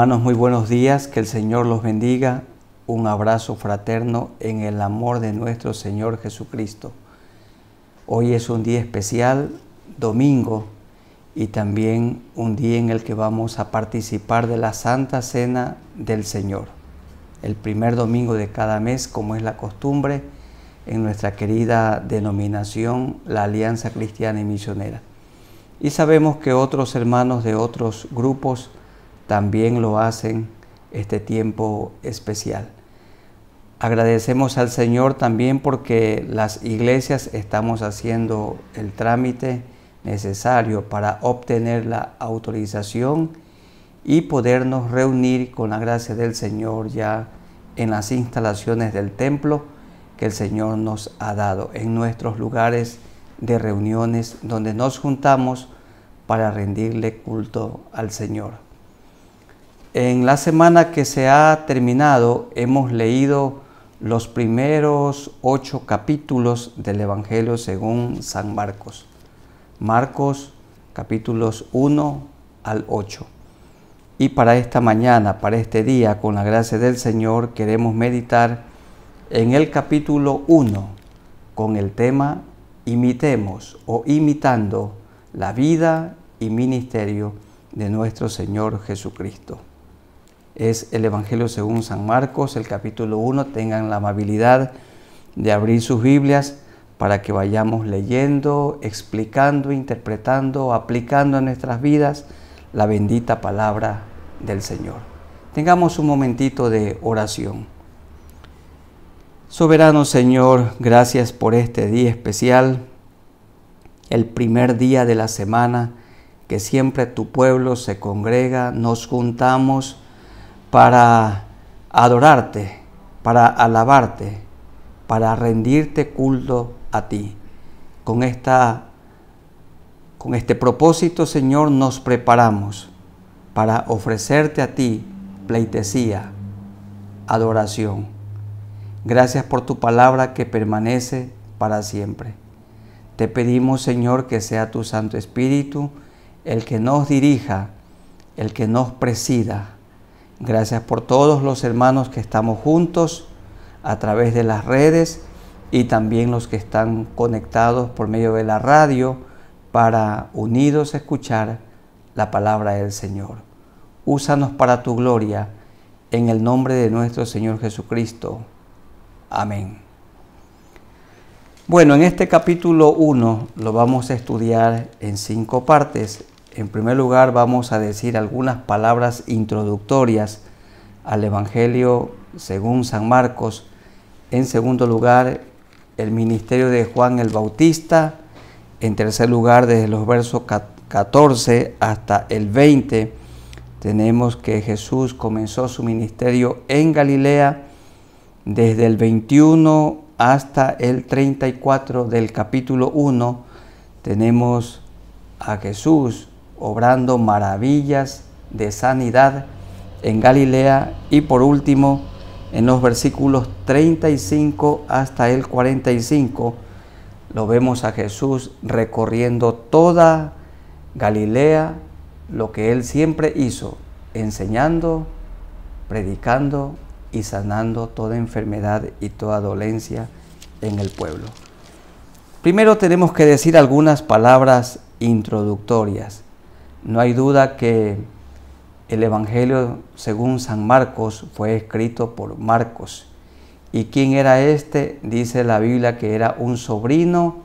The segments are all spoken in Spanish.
Hermanos, muy buenos días, que el Señor los bendiga. Un abrazo fraterno en el amor de nuestro Señor Jesucristo. Hoy es un día especial, domingo, y también un día en el que vamos a participar de la Santa Cena del Señor. El primer domingo de cada mes, como es la costumbre, en nuestra querida denominación, la Alianza Cristiana y Misionera. Y sabemos que otros hermanos de otros grupos, también lo hacen este tiempo especial. Agradecemos al Señor también porque las iglesias estamos haciendo el trámite necesario para obtener la autorización y podernos reunir con la gracia del Señor ya en las instalaciones del templo que el Señor nos ha dado, en nuestros lugares de reuniones donde nos juntamos para rendirle culto al Señor. En la semana que se ha terminado hemos leído los primeros ocho capítulos del Evangelio según San Marcos. Marcos capítulos 1 al 8. Y para esta mañana, para este día, con la gracia del Señor, queremos meditar en el capítulo 1 con el tema Imitemos o imitando la vida y ministerio de nuestro Señor Jesucristo es el Evangelio según San Marcos, el capítulo 1. Tengan la amabilidad de abrir sus Biblias para que vayamos leyendo, explicando, interpretando, aplicando a nuestras vidas la bendita palabra del Señor. Tengamos un momentito de oración. Soberano Señor, gracias por este día especial, el primer día de la semana que siempre tu pueblo se congrega, nos juntamos, para adorarte, para alabarte, para rendirte culto a ti. Con, esta, con este propósito, Señor, nos preparamos para ofrecerte a ti pleitesía, adoración. Gracias por tu palabra que permanece para siempre. Te pedimos, Señor, que sea tu Santo Espíritu el que nos dirija, el que nos presida Gracias por todos los hermanos que estamos juntos a través de las redes y también los que están conectados por medio de la radio para unidos escuchar la palabra del Señor. Úsanos para tu gloria en el nombre de nuestro Señor Jesucristo. Amén. Bueno, en este capítulo 1 lo vamos a estudiar en cinco partes. En primer lugar vamos a decir algunas palabras introductorias al Evangelio según San Marcos. En segundo lugar, el ministerio de Juan el Bautista. En tercer lugar, desde los versos 14 hasta el 20, tenemos que Jesús comenzó su ministerio en Galilea desde el 21 hasta el 34 del capítulo 1. Tenemos a Jesús obrando maravillas de sanidad en Galilea y por último en los versículos 35 hasta el 45 lo vemos a Jesús recorriendo toda Galilea, lo que él siempre hizo, enseñando, predicando y sanando toda enfermedad y toda dolencia en el pueblo. Primero tenemos que decir algunas palabras introductorias. No hay duda que el Evangelio según San Marcos fue escrito por Marcos. ¿Y quién era este? Dice la Biblia que era un sobrino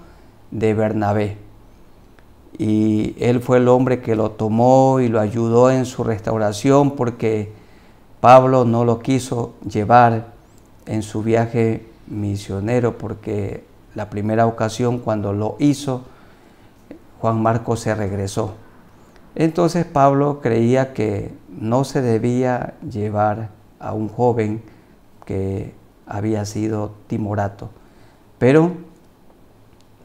de Bernabé. Y él fue el hombre que lo tomó y lo ayudó en su restauración porque Pablo no lo quiso llevar en su viaje misionero porque la primera ocasión cuando lo hizo, Juan Marcos se regresó. Entonces Pablo creía que no se debía llevar a un joven que había sido timorato, pero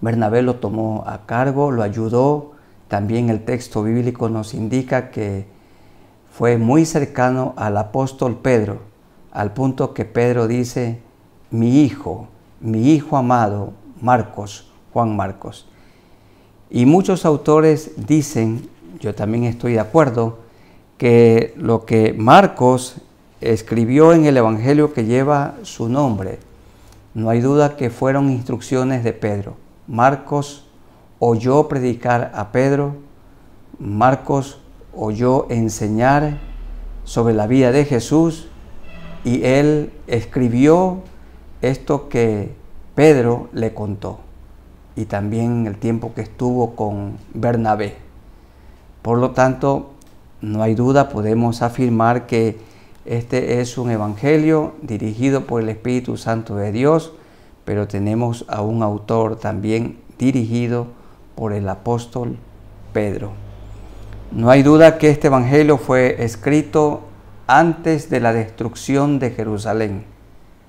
Bernabé lo tomó a cargo, lo ayudó. También el texto bíblico nos indica que fue muy cercano al apóstol Pedro, al punto que Pedro dice, mi hijo, mi hijo amado, Marcos, Juan Marcos. Y muchos autores dicen yo también estoy de acuerdo que lo que Marcos escribió en el Evangelio que lleva su nombre, no hay duda que fueron instrucciones de Pedro. Marcos oyó predicar a Pedro, Marcos oyó enseñar sobre la vida de Jesús y él escribió esto que Pedro le contó y también el tiempo que estuvo con Bernabé. Por lo tanto, no hay duda, podemos afirmar que este es un evangelio dirigido por el Espíritu Santo de Dios, pero tenemos a un autor también dirigido por el apóstol Pedro. No hay duda que este evangelio fue escrito antes de la destrucción de Jerusalén.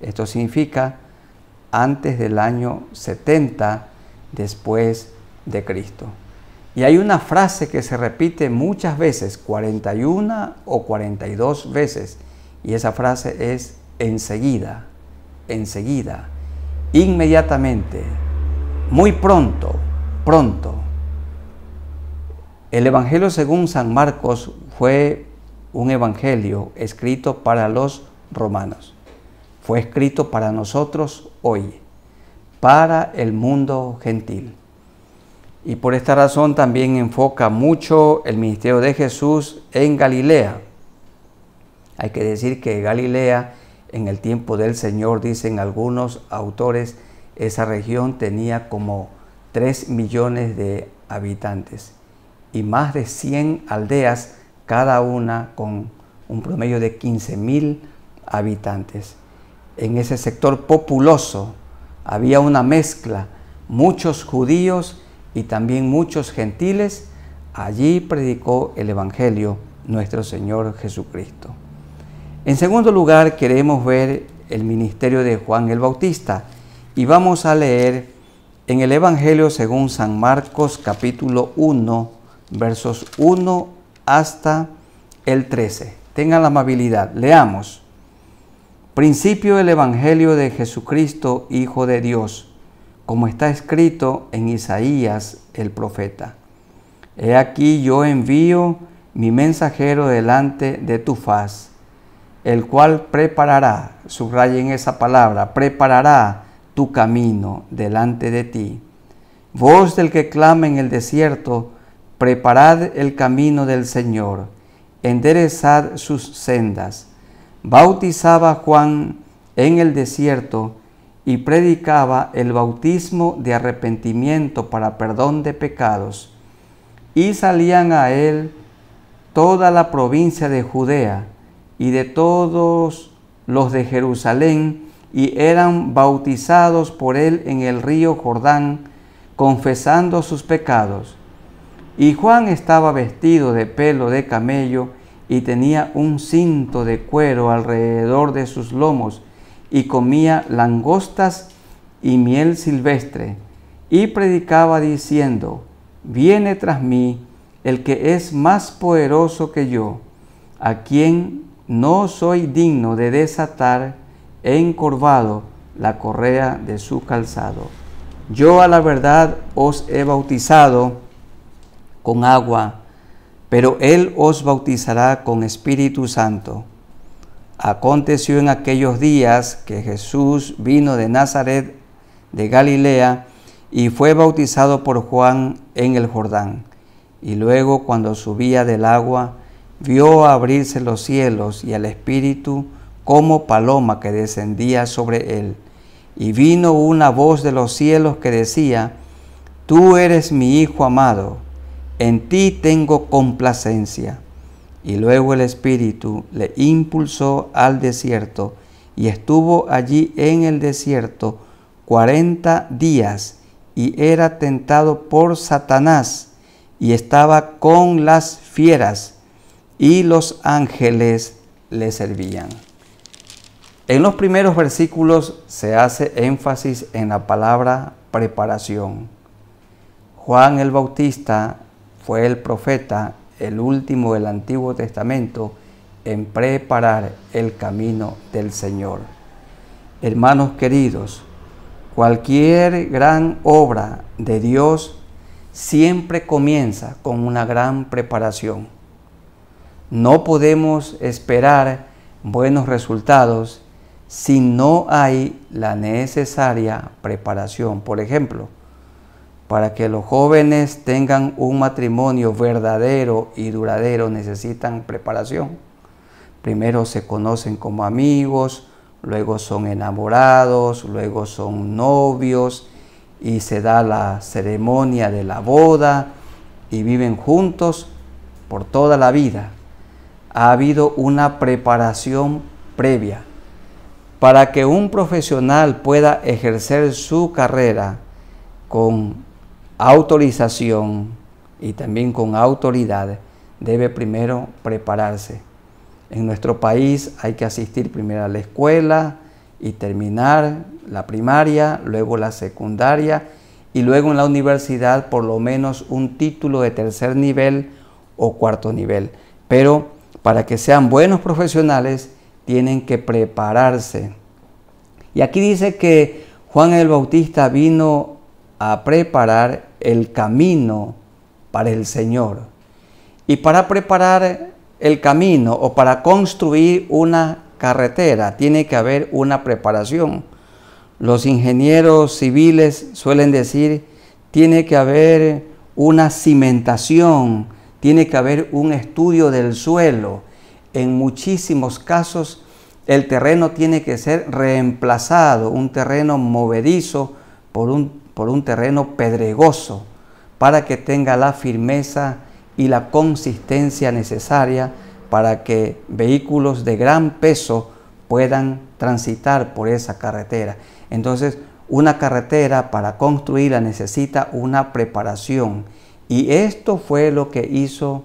Esto significa antes del año 70 después de Cristo. Y hay una frase que se repite muchas veces, 41 o 42 veces, y esa frase es enseguida, enseguida, inmediatamente, muy pronto, pronto. El Evangelio según San Marcos fue un evangelio escrito para los romanos. Fue escrito para nosotros hoy, para el mundo gentil. Y por esta razón también enfoca mucho el ministerio de Jesús en Galilea. Hay que decir que Galilea en el tiempo del Señor, dicen algunos autores, esa región tenía como 3 millones de habitantes y más de 100 aldeas, cada una con un promedio de 15 mil habitantes. En ese sector populoso había una mezcla, muchos judíos y también muchos gentiles, allí predicó el Evangelio nuestro Señor Jesucristo. En segundo lugar, queremos ver el ministerio de Juan el Bautista y vamos a leer en el Evangelio según San Marcos capítulo 1, versos 1 hasta el 13. Tengan la amabilidad, leamos. Principio del Evangelio de Jesucristo, Hijo de Dios como está escrito en Isaías el profeta. He aquí yo envío mi mensajero delante de tu faz, el cual preparará, subrayen esa palabra, preparará tu camino delante de ti. Voz del que clama en el desierto, preparad el camino del Señor, enderezad sus sendas. Bautizaba Juan en el desierto, y predicaba el bautismo de arrepentimiento para perdón de pecados, y salían a él toda la provincia de Judea y de todos los de Jerusalén, y eran bautizados por él en el río Jordán, confesando sus pecados. Y Juan estaba vestido de pelo de camello y tenía un cinto de cuero alrededor de sus lomos, y comía langostas y miel silvestre, y predicaba diciendo, viene tras mí el que es más poderoso que yo, a quien no soy digno de desatar encorvado la correa de su calzado. Yo a la verdad os he bautizado con agua, pero él os bautizará con Espíritu Santo. Aconteció en aquellos días que Jesús vino de Nazaret, de Galilea, y fue bautizado por Juan en el Jordán. Y luego cuando subía del agua, vio abrirse los cielos y el Espíritu como paloma que descendía sobre él. Y vino una voz de los cielos que decía, Tú eres mi Hijo amado, en ti tengo complacencia. Y luego el Espíritu le impulsó al desierto y estuvo allí en el desierto cuarenta días y era tentado por Satanás y estaba con las fieras y los ángeles le servían. En los primeros versículos se hace énfasis en la palabra preparación. Juan el Bautista fue el profeta el último del Antiguo Testamento, en preparar el camino del Señor. Hermanos queridos, cualquier gran obra de Dios siempre comienza con una gran preparación. No podemos esperar buenos resultados si no hay la necesaria preparación. Por ejemplo, para que los jóvenes tengan un matrimonio verdadero y duradero necesitan preparación. Primero se conocen como amigos, luego son enamorados, luego son novios y se da la ceremonia de la boda y viven juntos por toda la vida. Ha habido una preparación previa. Para que un profesional pueda ejercer su carrera con autorización y también con autoridad, debe primero prepararse. En nuestro país hay que asistir primero a la escuela y terminar la primaria, luego la secundaria y luego en la universidad por lo menos un título de tercer nivel o cuarto nivel. Pero para que sean buenos profesionales tienen que prepararse. Y aquí dice que Juan el Bautista vino a preparar el camino para el Señor. Y para preparar el camino o para construir una carretera tiene que haber una preparación. Los ingenieros civiles suelen decir, tiene que haber una cimentación, tiene que haber un estudio del suelo. En muchísimos casos el terreno tiene que ser reemplazado, un terreno movedizo por un por un terreno pedregoso para que tenga la firmeza y la consistencia necesaria para que vehículos de gran peso puedan transitar por esa carretera. Entonces, una carretera para construirla necesita una preparación y esto fue lo que hizo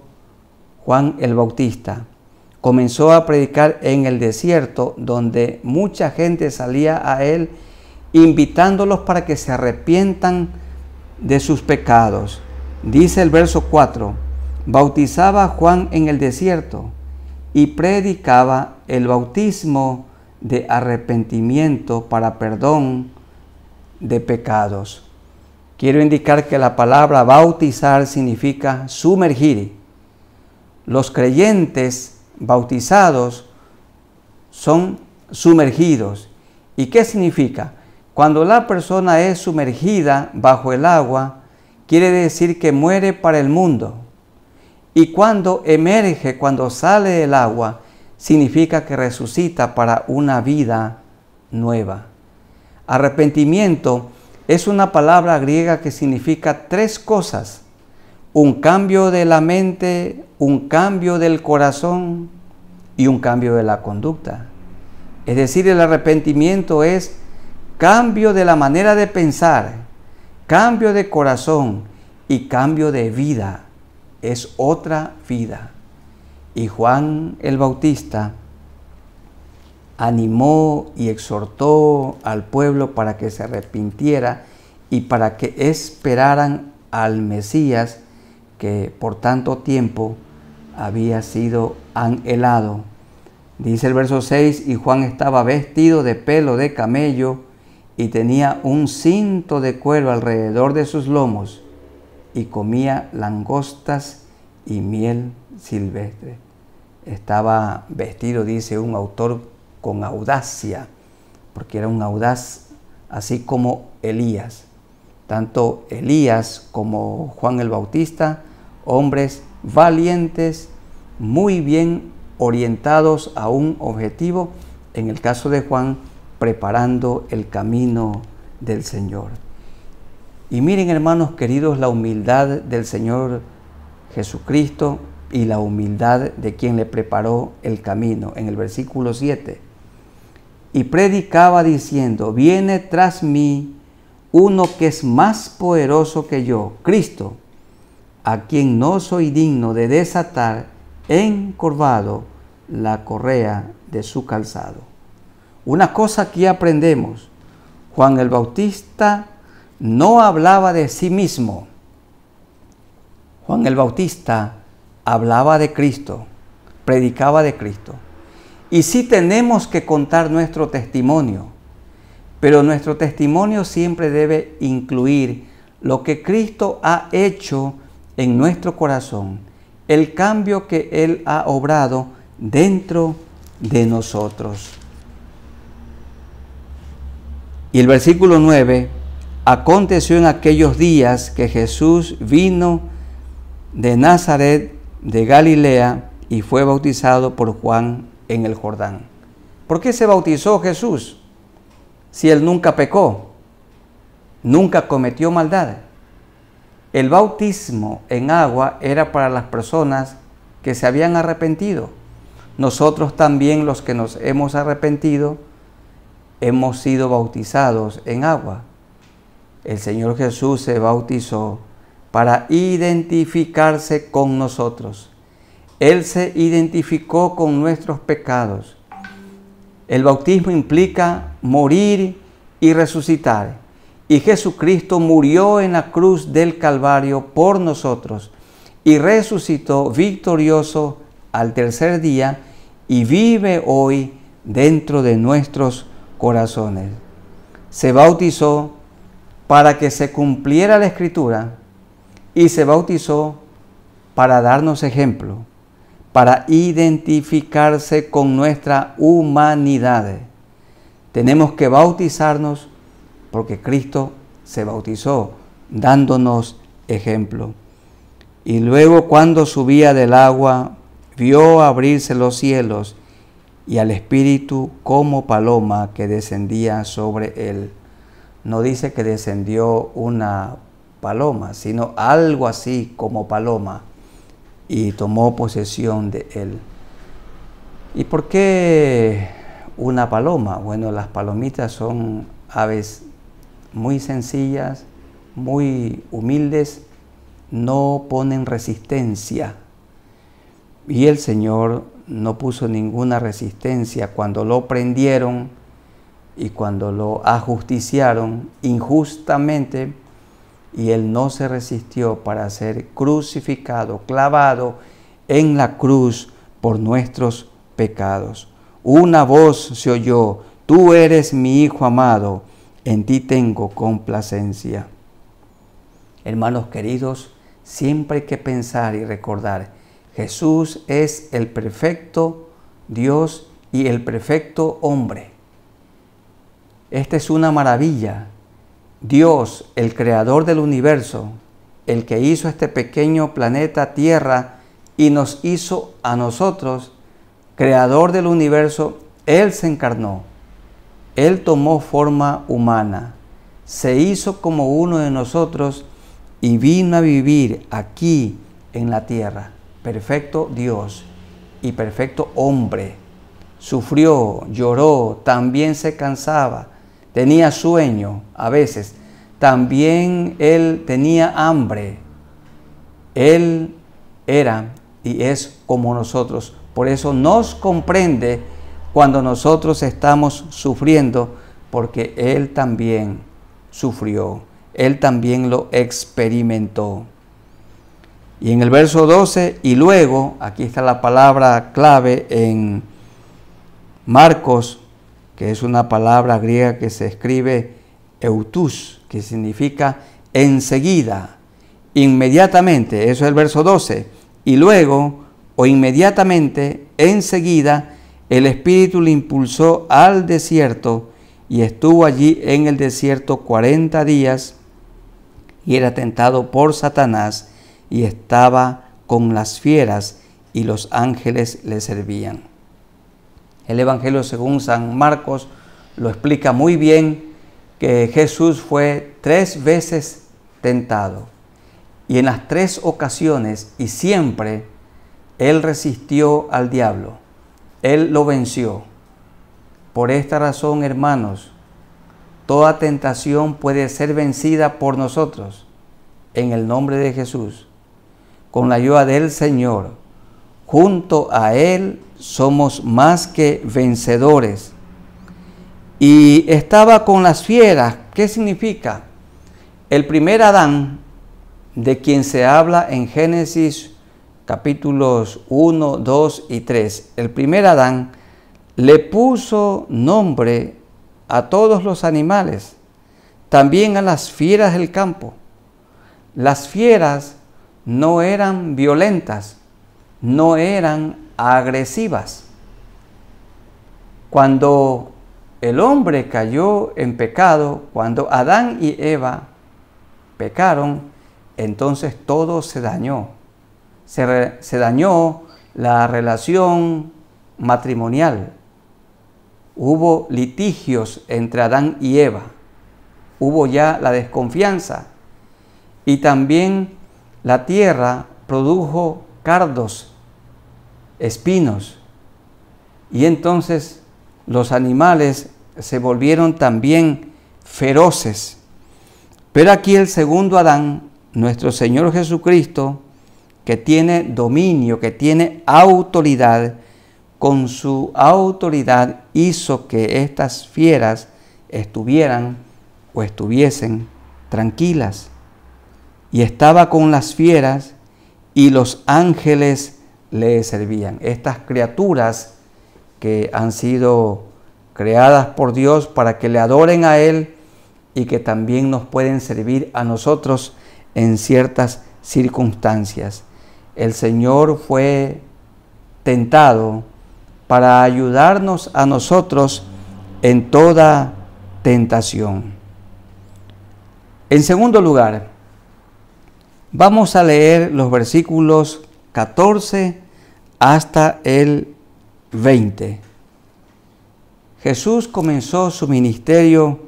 Juan el Bautista. Comenzó a predicar en el desierto donde mucha gente salía a él invitándolos para que se arrepientan de sus pecados. Dice el verso 4, bautizaba a Juan en el desierto y predicaba el bautismo de arrepentimiento para perdón de pecados. Quiero indicar que la palabra bautizar significa sumergir. Los creyentes bautizados son sumergidos. ¿Y qué significa? Cuando la persona es sumergida bajo el agua, quiere decir que muere para el mundo. Y cuando emerge, cuando sale del agua, significa que resucita para una vida nueva. Arrepentimiento es una palabra griega que significa tres cosas. Un cambio de la mente, un cambio del corazón y un cambio de la conducta. Es decir, el arrepentimiento es cambio de la manera de pensar, cambio de corazón y cambio de vida. Es otra vida. Y Juan el Bautista animó y exhortó al pueblo para que se arrepintiera y para que esperaran al Mesías que por tanto tiempo había sido anhelado. Dice el verso 6, y Juan estaba vestido de pelo de camello y tenía un cinto de cuero alrededor de sus lomos y comía langostas y miel silvestre. Estaba vestido, dice un autor, con audacia, porque era un audaz, así como Elías. Tanto Elías como Juan el Bautista, hombres valientes, muy bien orientados a un objetivo. En el caso de Juan, preparando el camino del Señor. Y miren hermanos queridos la humildad del Señor Jesucristo y la humildad de quien le preparó el camino. En el versículo 7. Y predicaba diciendo, viene tras mí uno que es más poderoso que yo, Cristo, a quien no soy digno de desatar encorvado la correa de su calzado. Una cosa aquí aprendemos, Juan el Bautista no hablaba de sí mismo. Juan el Bautista hablaba de Cristo, predicaba de Cristo. Y sí tenemos que contar nuestro testimonio, pero nuestro testimonio siempre debe incluir lo que Cristo ha hecho en nuestro corazón, el cambio que Él ha obrado dentro de nosotros. Y el versículo 9, aconteció en aquellos días que Jesús vino de Nazaret, de Galilea, y fue bautizado por Juan en el Jordán. ¿Por qué se bautizó Jesús si él nunca pecó? Nunca cometió maldad. El bautismo en agua era para las personas que se habían arrepentido. Nosotros también los que nos hemos arrepentido, hemos sido bautizados en agua. El Señor Jesús se bautizó para identificarse con nosotros. Él se identificó con nuestros pecados. El bautismo implica morir y resucitar. Y Jesucristo murió en la cruz del Calvario por nosotros y resucitó victorioso al tercer día y vive hoy dentro de nuestros corazones. Se bautizó para que se cumpliera la escritura y se bautizó para darnos ejemplo, para identificarse con nuestra humanidad. Tenemos que bautizarnos porque Cristo se bautizó dándonos ejemplo. Y luego cuando subía del agua, vio abrirse los cielos y al Espíritu como paloma que descendía sobre él. No dice que descendió una paloma, sino algo así como paloma y tomó posesión de él. ¿Y por qué una paloma? Bueno, las palomitas son aves muy sencillas, muy humildes, no ponen resistencia y el Señor no puso ninguna resistencia cuando lo prendieron y cuando lo ajusticiaron injustamente. Y él no se resistió para ser crucificado, clavado en la cruz por nuestros pecados. Una voz se oyó, tú eres mi Hijo amado, en ti tengo complacencia. Hermanos queridos, siempre hay que pensar y recordar Jesús es el perfecto Dios y el perfecto hombre. Esta es una maravilla. Dios, el creador del universo, el que hizo este pequeño planeta Tierra y nos hizo a nosotros, creador del universo, Él se encarnó. Él tomó forma humana, se hizo como uno de nosotros y vino a vivir aquí en la tierra perfecto Dios y perfecto hombre. Sufrió, lloró, también se cansaba, tenía sueño a veces, también él tenía hambre. Él era y es como nosotros. Por eso nos comprende cuando nosotros estamos sufriendo, porque Él también sufrió, Él también lo experimentó. Y en el verso 12, y luego, aquí está la palabra clave en Marcos, que es una palabra griega que se escribe eutus, que significa enseguida, inmediatamente, eso es el verso 12, y luego, o inmediatamente, enseguida, el Espíritu le impulsó al desierto y estuvo allí en el desierto 40 días y era tentado por Satanás y estaba con las fieras y los ángeles le servían. El Evangelio según San Marcos lo explica muy bien que Jesús fue tres veces tentado y en las tres ocasiones y siempre Él resistió al diablo, Él lo venció. Por esta razón, hermanos, toda tentación puede ser vencida por nosotros en el nombre de Jesús con la ayuda del Señor, junto a Él somos más que vencedores. Y estaba con las fieras. ¿Qué significa? El primer Adán, de quien se habla en Génesis capítulos 1, 2 y 3, el primer Adán le puso nombre a todos los animales, también a las fieras del campo. Las fieras no eran violentas, no eran agresivas. Cuando el hombre cayó en pecado, cuando Adán y Eva pecaron, entonces todo se dañó. Se, dañó la relación matrimonial. Hubo litigios entre Adán y Eva. Hubo ya la desconfianza. Y también la tierra produjo cardos, espinos, y entonces los animales se volvieron también feroces. Pero aquí el segundo Adán, nuestro Señor Jesucristo, que tiene dominio, que tiene autoridad, con su autoridad hizo que estas fieras estuvieran o estuviesen tranquilas y estaba con las fieras y los ángeles le servían. Estas criaturas que han sido creadas por Dios para que le adoren a Él y que también nos pueden servir a nosotros en ciertas circunstancias. El Señor fue tentado para ayudarnos a nosotros en toda tentación. En segundo lugar, Vamos a leer los versículos 14 hasta el 20. Jesús comenzó su ministerio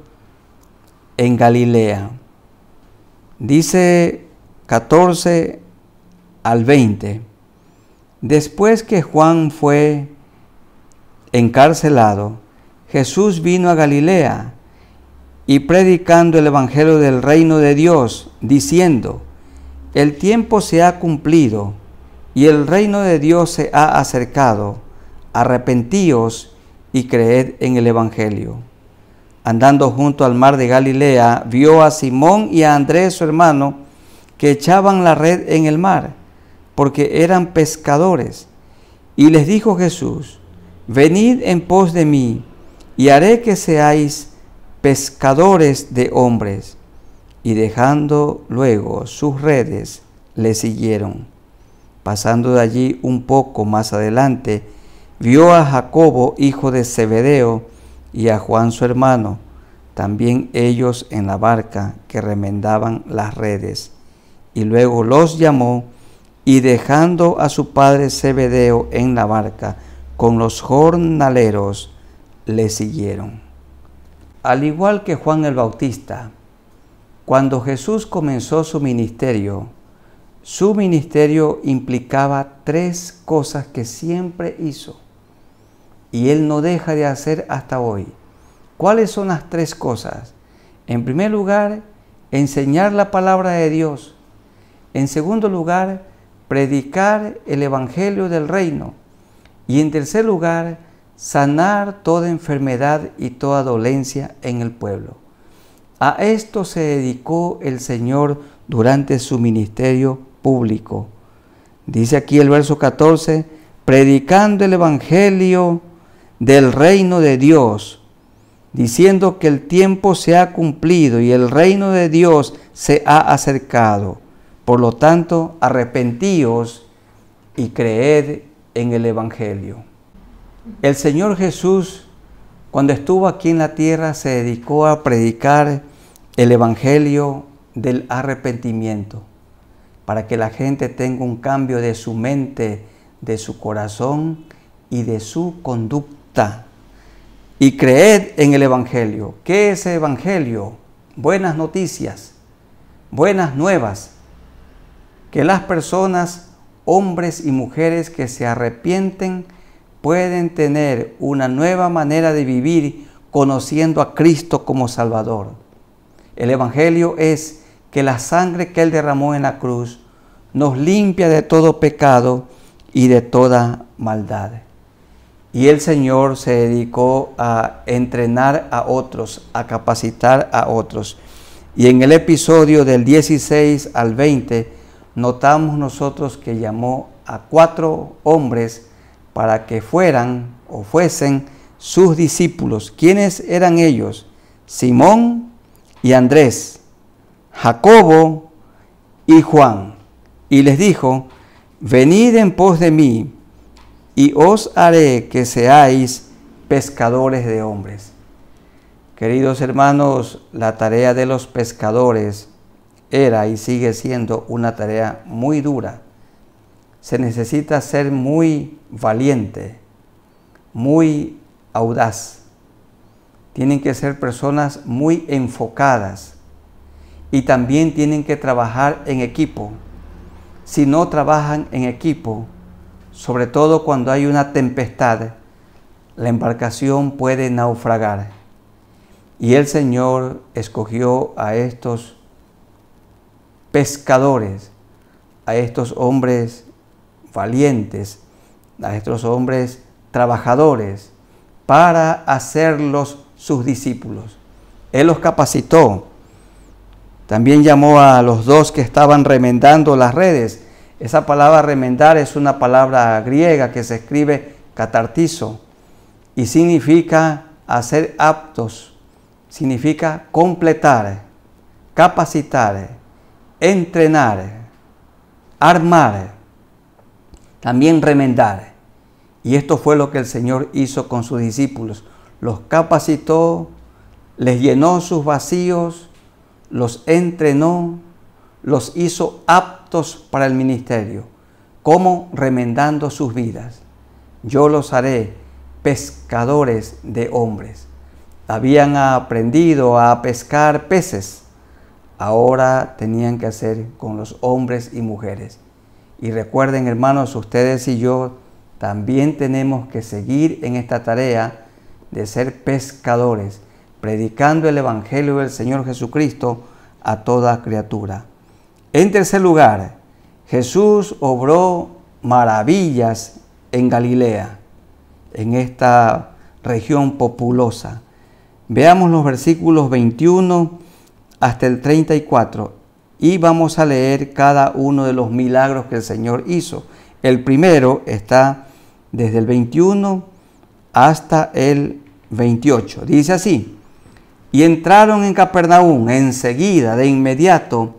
en Galilea. Dice 14 al 20. Después que Juan fue encarcelado, Jesús vino a Galilea y predicando el Evangelio del reino de Dios, diciendo, el tiempo se ha cumplido y el reino de Dios se ha acercado. Arrepentíos y creed en el Evangelio. Andando junto al mar de Galilea, vio a Simón y a Andrés su hermano que echaban la red en el mar, porque eran pescadores. Y les dijo Jesús, venid en pos de mí, y haré que seáis pescadores de hombres y dejando luego sus redes, le siguieron. Pasando de allí un poco más adelante, vio a Jacobo, hijo de Zebedeo, y a Juan su hermano, también ellos en la barca que remendaban las redes. Y luego los llamó, y dejando a su padre Zebedeo en la barca con los jornaleros, le siguieron. Al igual que Juan el Bautista, cuando Jesús comenzó su ministerio, su ministerio implicaba tres cosas que siempre hizo y él no deja de hacer hasta hoy. ¿Cuáles son las tres cosas? En primer lugar, enseñar la palabra de Dios. En segundo lugar, predicar el Evangelio del reino. Y en tercer lugar, sanar toda enfermedad y toda dolencia en el pueblo. A esto se dedicó el Señor durante su ministerio público. Dice aquí el verso 14, predicando el Evangelio del reino de Dios, diciendo que el tiempo se ha cumplido y el reino de Dios se ha acercado. Por lo tanto, arrepentíos y creed en el Evangelio. El Señor Jesús, cuando estuvo aquí en la tierra, se dedicó a predicar el Evangelio del arrepentimiento, para que la gente tenga un cambio de su mente, de su corazón y de su conducta. Y creed en el Evangelio. ¿Qué es el Evangelio? Buenas noticias, buenas nuevas, que las personas, hombres y mujeres que se arrepienten, pueden tener una nueva manera de vivir conociendo a Cristo como Salvador el Evangelio es que la sangre que Él derramó en la cruz nos limpia de todo pecado y de toda maldad. Y el Señor se dedicó a entrenar a otros, a capacitar a otros. Y en el episodio del 16 al 20 notamos nosotros que llamó a cuatro hombres para que fueran o fuesen sus discípulos. ¿Quiénes eran ellos? Simón, y Andrés, Jacobo y Juan, y les dijo, venid en pos de mí, y os haré que seáis pescadores de hombres. Queridos hermanos, la tarea de los pescadores era y sigue siendo una tarea muy dura. Se necesita ser muy valiente, muy audaz tienen que ser personas muy enfocadas y también tienen que trabajar en equipo. Si no trabajan en equipo, sobre todo cuando hay una tempestad, la embarcación puede naufragar. Y el Señor escogió a estos pescadores, a estos hombres valientes, a estos hombres trabajadores, para hacerlos sus discípulos. Él los capacitó. También llamó a los dos que estaban remendando las redes. Esa palabra remendar es una palabra griega que se escribe catartizo y significa hacer aptos, significa completar, capacitar, entrenar, armar, también remendar. Y esto fue lo que el Señor hizo con sus discípulos los capacitó, les llenó sus vacíos, los entrenó, los hizo aptos para el ministerio, como remendando sus vidas. Yo los haré pescadores de hombres. Habían aprendido a pescar peces, ahora tenían que hacer con los hombres y mujeres. Y recuerden hermanos, ustedes y yo también tenemos que seguir en esta tarea de ser pescadores, predicando el Evangelio del Señor Jesucristo a toda criatura. En tercer lugar, Jesús obró maravillas en Galilea, en esta región populosa. Veamos los versículos 21 hasta el 34 y vamos a leer cada uno de los milagros que el Señor hizo. El primero está desde el 21 hasta el 28. Dice así, y entraron en Capernaum enseguida, de inmediato,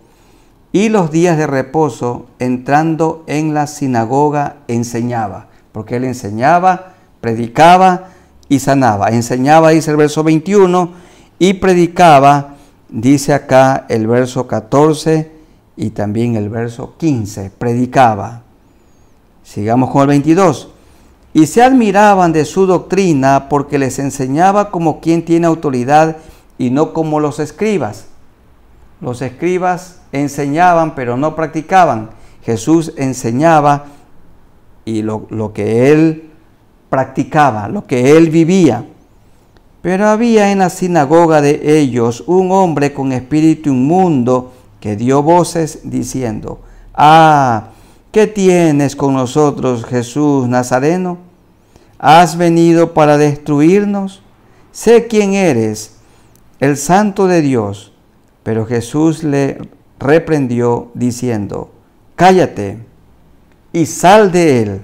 y los días de reposo, entrando en la sinagoga, enseñaba, porque él enseñaba, predicaba y sanaba. Enseñaba, dice el verso 21, y predicaba, dice acá el verso 14 y también el verso 15, predicaba. Sigamos con el 22 y se admiraban de su doctrina porque les enseñaba como quien tiene autoridad y no como los escribas. Los escribas enseñaban pero no practicaban. Jesús enseñaba y lo, lo que él practicaba, lo que él vivía. Pero había en la sinagoga de ellos un hombre con espíritu inmundo que dio voces diciendo, ah, ¿Qué tienes con nosotros, Jesús Nazareno? ¿Has venido para destruirnos? Sé quién eres, el santo de Dios. Pero Jesús le reprendió diciendo, Cállate y sal de él.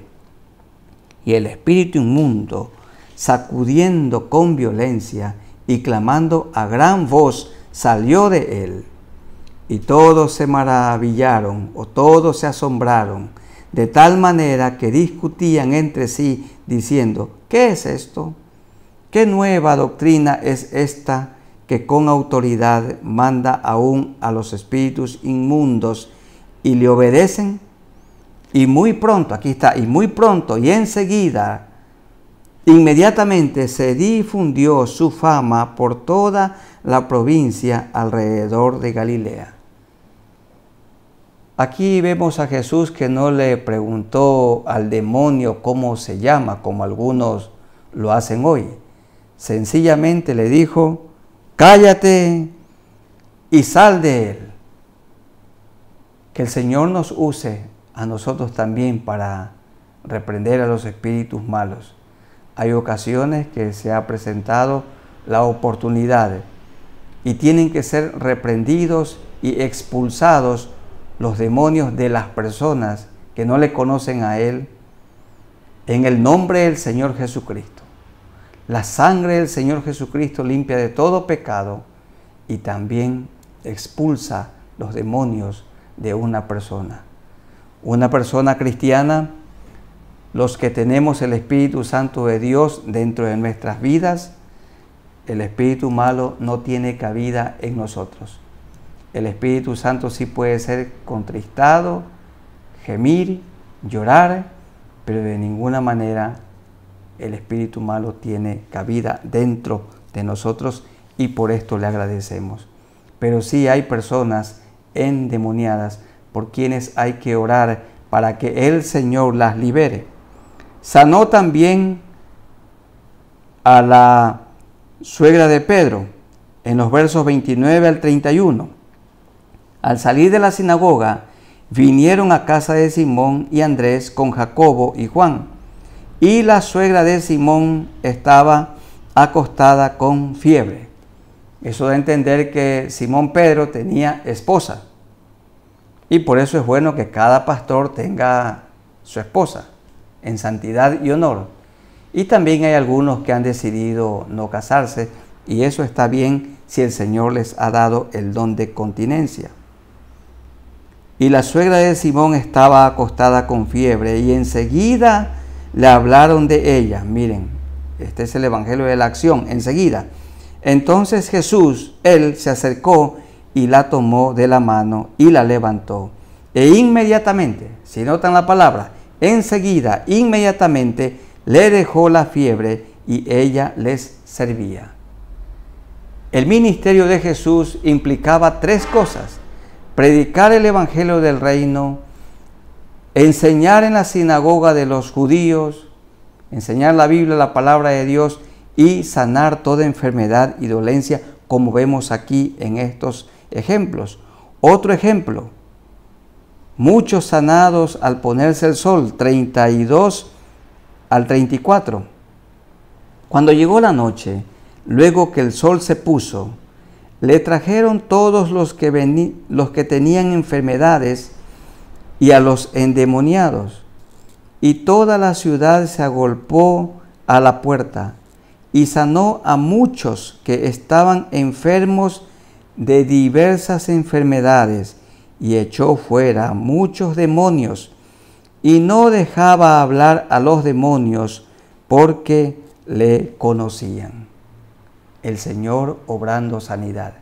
Y el espíritu inmundo, sacudiendo con violencia y clamando a gran voz, salió de él. Y todos se maravillaron o todos se asombraron, de tal manera que discutían entre sí diciendo, ¿qué es esto? ¿Qué nueva doctrina es esta que con autoridad manda aún a los espíritus inmundos y le obedecen? Y muy pronto, aquí está, y muy pronto y enseguida Inmediatamente se difundió su fama por toda la provincia alrededor de Galilea. Aquí vemos a Jesús que no le preguntó al demonio cómo se llama, como algunos lo hacen hoy. Sencillamente le dijo, cállate y sal de él. Que el Señor nos use a nosotros también para reprender a los espíritus malos. Hay ocasiones que se ha presentado la oportunidad y tienen que ser reprendidos y expulsados los demonios de las personas que no le conocen a Él en el nombre del Señor Jesucristo. La sangre del Señor Jesucristo limpia de todo pecado y también expulsa los demonios de una persona. Una persona cristiana, los que tenemos el Espíritu Santo de Dios dentro de nuestras vidas, el espíritu malo no tiene cabida en nosotros el Espíritu Santo sí puede ser contristado, gemir, llorar, pero de ninguna manera el espíritu malo tiene cabida dentro de nosotros y por esto le agradecemos. Pero sí hay personas endemoniadas por quienes hay que orar para que el Señor las libere. Sanó también a la suegra de Pedro en los versos 29 al 31. Al salir de la sinagoga, vinieron a casa de Simón y Andrés con Jacobo y Juan. Y la suegra de Simón estaba acostada con fiebre. Eso da a entender que Simón Pedro tenía esposa. Y por eso es bueno que cada pastor tenga su esposa en santidad y honor. Y también hay algunos que han decidido no casarse y eso está bien si el Señor les ha dado el don de continencia. Y la suegra de Simón estaba acostada con fiebre y enseguida le hablaron de ella. Miren, este es el Evangelio de la acción, enseguida. Entonces Jesús, él se acercó y la tomó de la mano y la levantó. E inmediatamente, si notan la palabra, enseguida, inmediatamente, le dejó la fiebre y ella les servía. El ministerio de Jesús implicaba tres cosas predicar el Evangelio del reino, enseñar en la sinagoga de los judíos, enseñar la Biblia, la palabra de Dios y sanar toda enfermedad y dolencia, como vemos aquí en estos ejemplos. Otro ejemplo, muchos sanados al ponerse el sol, 32 al 34. Cuando llegó la noche, luego que el sol se puso, le trajeron todos los que, los que tenían enfermedades y a los endemoniados. Y toda la ciudad se agolpó a la puerta y sanó a muchos que estaban enfermos de diversas enfermedades y echó fuera muchos demonios y no dejaba hablar a los demonios porque le conocían el Señor obrando sanidad.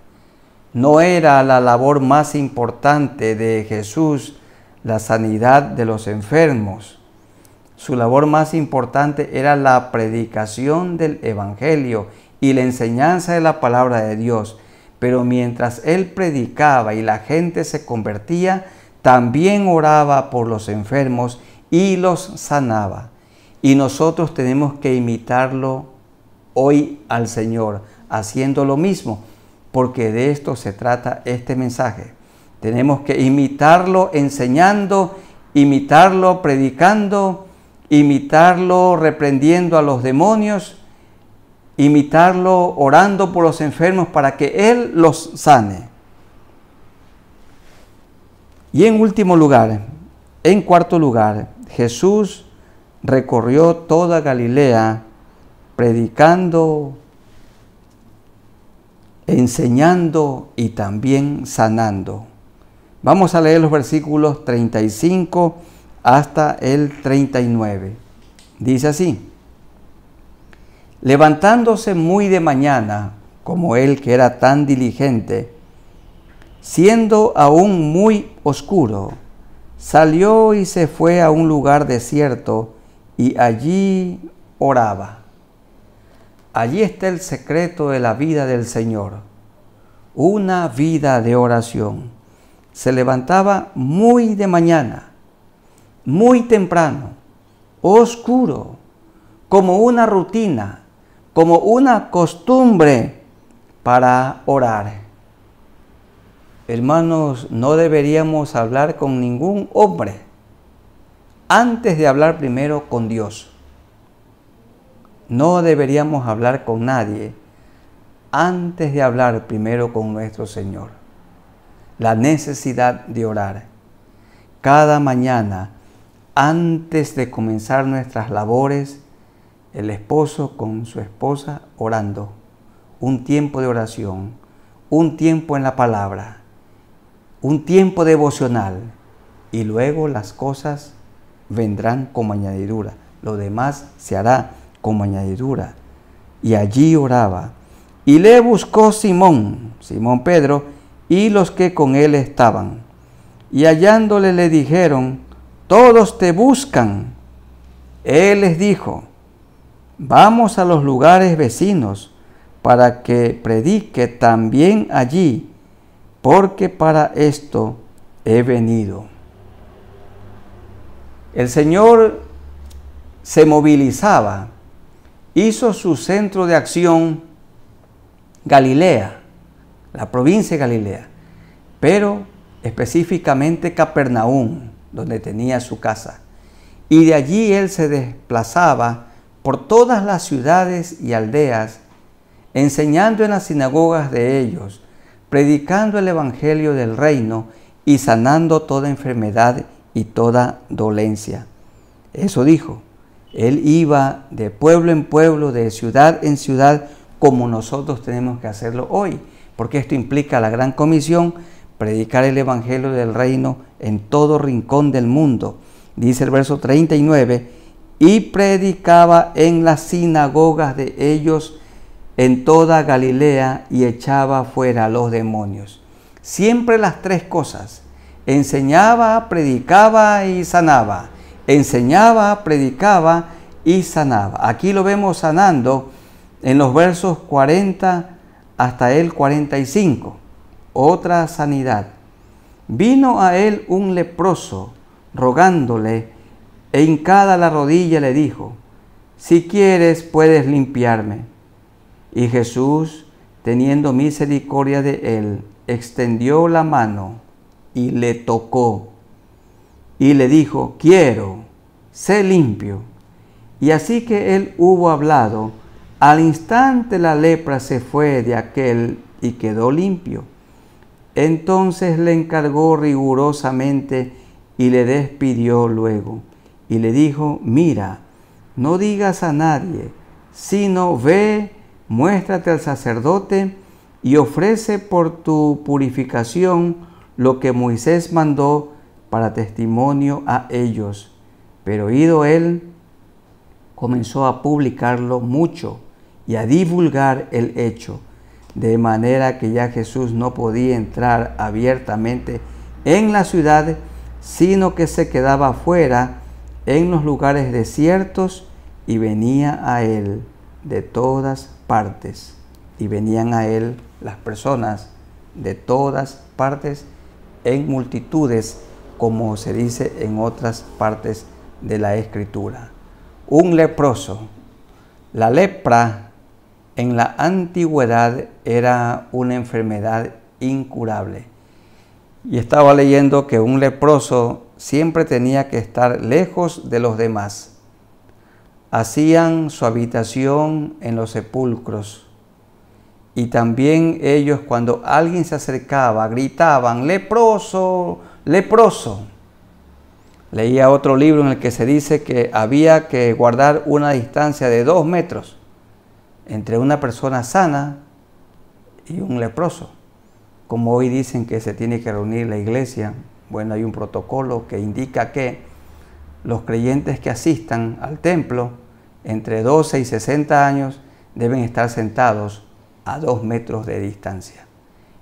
No era la labor más importante de Jesús la sanidad de los enfermos. Su labor más importante era la predicación del Evangelio y la enseñanza de la palabra de Dios. Pero mientras él predicaba y la gente se convertía, también oraba por los enfermos y los sanaba. Y nosotros tenemos que imitarlo hoy al Señor haciendo lo mismo, porque de esto se trata este mensaje. Tenemos que imitarlo enseñando, imitarlo predicando, imitarlo reprendiendo a los demonios, imitarlo orando por los enfermos para que Él los sane. Y en último lugar, en cuarto lugar, Jesús recorrió toda Galilea predicando, enseñando y también sanando. Vamos a leer los versículos 35 hasta el 39. Dice así, levantándose muy de mañana, como él que era tan diligente, siendo aún muy oscuro, salió y se fue a un lugar desierto y allí oraba. Allí está el secreto de la vida del Señor, una vida de oración. Se levantaba muy de mañana, muy temprano, oscuro, como una rutina, como una costumbre para orar. Hermanos, no deberíamos hablar con ningún hombre antes de hablar primero con Dios. No deberíamos hablar con nadie antes de hablar primero con nuestro Señor. La necesidad de orar. Cada mañana, antes de comenzar nuestras labores, el esposo con su esposa orando. Un tiempo de oración, un tiempo en la palabra, un tiempo devocional y luego las cosas vendrán como añadidura. Lo demás se hará como añadidura. Y allí oraba. Y le buscó Simón, Simón Pedro, y los que con él estaban. Y hallándole le dijeron, todos te buscan. Él les dijo, vamos a los lugares vecinos para que predique también allí, porque para esto he venido. El Señor se movilizaba hizo su centro de acción Galilea, la provincia de Galilea, pero específicamente Capernaum, donde tenía su casa. Y de allí él se desplazaba por todas las ciudades y aldeas, enseñando en las sinagogas de ellos, predicando el Evangelio del reino y sanando toda enfermedad y toda dolencia. Eso dijo. Él iba de pueblo en pueblo, de ciudad en ciudad, como nosotros tenemos que hacerlo hoy, porque esto implica la gran comisión, predicar el Evangelio del reino en todo rincón del mundo. Dice el verso 39, y predicaba en las sinagogas de ellos en toda Galilea y echaba fuera a los demonios. Siempre las tres cosas, enseñaba, predicaba y sanaba enseñaba, predicaba y sanaba. Aquí lo vemos sanando en los versos 40 hasta el 45. Otra sanidad. Vino a él un leproso rogándole e hincada la rodilla le dijo, si quieres puedes limpiarme. Y Jesús, teniendo misericordia de él, extendió la mano y le tocó y le dijo, quiero, sé limpio. Y así que él hubo hablado, al instante la lepra se fue de aquel y quedó limpio. Entonces le encargó rigurosamente y le despidió luego. Y le dijo, mira, no digas a nadie, sino ve, muéstrate al sacerdote y ofrece por tu purificación lo que Moisés mandó para testimonio a ellos. Pero ido él, comenzó a publicarlo mucho y a divulgar el hecho, de manera que ya Jesús no podía entrar abiertamente en la ciudad, sino que se quedaba fuera en los lugares desiertos y venía a él de todas partes. Y venían a él las personas de todas partes en multitudes como se dice en otras partes de la escritura. Un leproso. La lepra en la antigüedad era una enfermedad incurable. Y estaba leyendo que un leproso siempre tenía que estar lejos de los demás. Hacían su habitación en los sepulcros. Y también ellos cuando alguien se acercaba gritaban, leproso, leproso. Leía otro libro en el que se dice que había que guardar una distancia de dos metros entre una persona sana y un leproso. Como hoy dicen que se tiene que reunir la iglesia, bueno, hay un protocolo que indica que los creyentes que asistan al templo entre 12 y 60 años deben estar sentados a dos metros de distancia.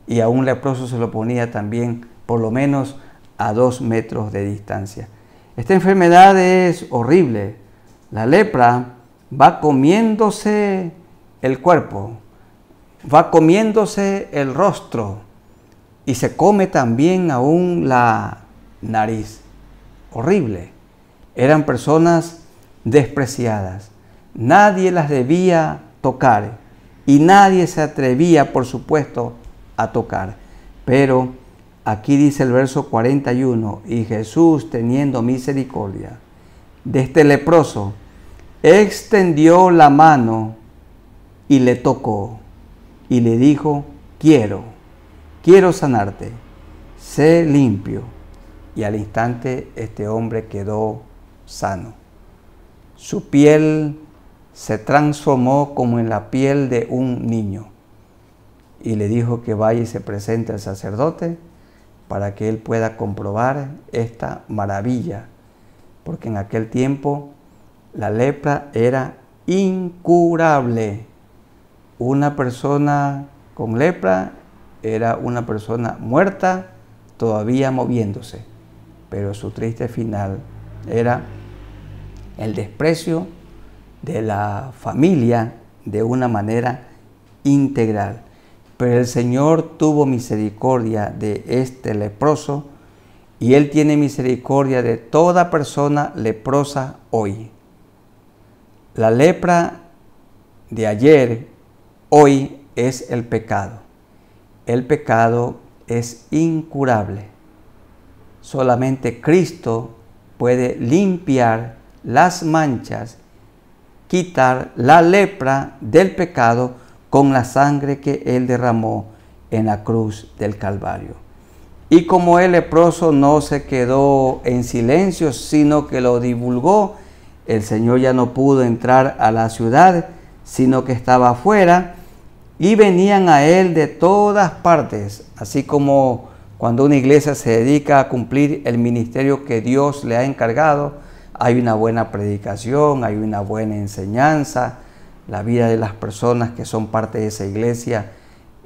Y a un leproso se lo ponía también por lo menos a dos metros de distancia. Esta enfermedad es horrible. La lepra va comiéndose el cuerpo, va comiéndose el rostro y se come también aún la nariz. Horrible. Eran personas despreciadas. Nadie las debía tocar y nadie se atrevía, por supuesto, a tocar. Pero Aquí dice el verso 41, y Jesús teniendo misericordia de este leproso, extendió la mano y le tocó y le dijo, quiero, quiero sanarte, sé limpio. Y al instante este hombre quedó sano. Su piel se transformó como en la piel de un niño. Y le dijo que vaya y se presente al sacerdote para que él pueda comprobar esta maravilla, porque en aquel tiempo la lepra era incurable. Una persona con lepra era una persona muerta, todavía moviéndose, pero su triste final era el desprecio de la familia de una manera integral el Señor tuvo misericordia de este leproso y Él tiene misericordia de toda persona leprosa hoy. La lepra de ayer, hoy, es el pecado. El pecado es incurable. Solamente Cristo puede limpiar las manchas, quitar la lepra del pecado con la sangre que Él derramó en la cruz del Calvario. Y como el leproso no se quedó en silencio, sino que lo divulgó, el Señor ya no pudo entrar a la ciudad, sino que estaba afuera, y venían a Él de todas partes, así como cuando una iglesia se dedica a cumplir el ministerio que Dios le ha encargado, hay una buena predicación, hay una buena enseñanza, la vida de las personas que son parte de esa iglesia